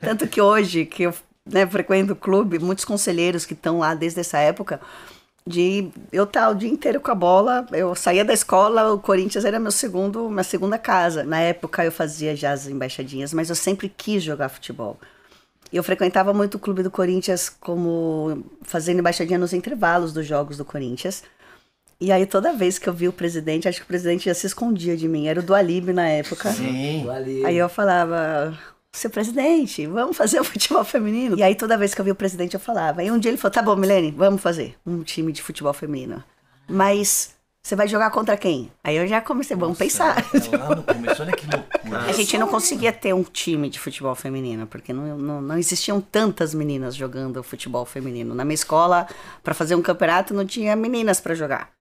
Tanto que hoje, que eu né, frequento o clube, muitos conselheiros que estão lá desde essa época, de eu estar tá o dia inteiro com a bola, eu saía da escola, o Corinthians era meu segundo, minha segunda casa. Na época eu fazia já as embaixadinhas, mas eu sempre quis jogar futebol. Eu frequentava muito o clube do Corinthians como fazendo embaixadinha nos intervalos dos jogos do Corinthians. E aí toda vez que eu vi o presidente, acho que o presidente já se escondia de mim. Era o Dualib na época. Sim. Aí eu falava, seu presidente, vamos fazer o futebol feminino. E aí toda vez que eu vi o presidente eu falava. E um dia ele falou: tá bom, Milene, vamos fazer um time de futebol feminino. Mas você vai jogar contra quem? Aí eu já comecei, vamos Nossa, pensar. É lá no começo, olha que loucura. A gente não conseguia ter um time de futebol feminino, porque não, não, não existiam tantas meninas jogando futebol feminino. Na minha escola, para fazer um campeonato, não tinha meninas para jogar.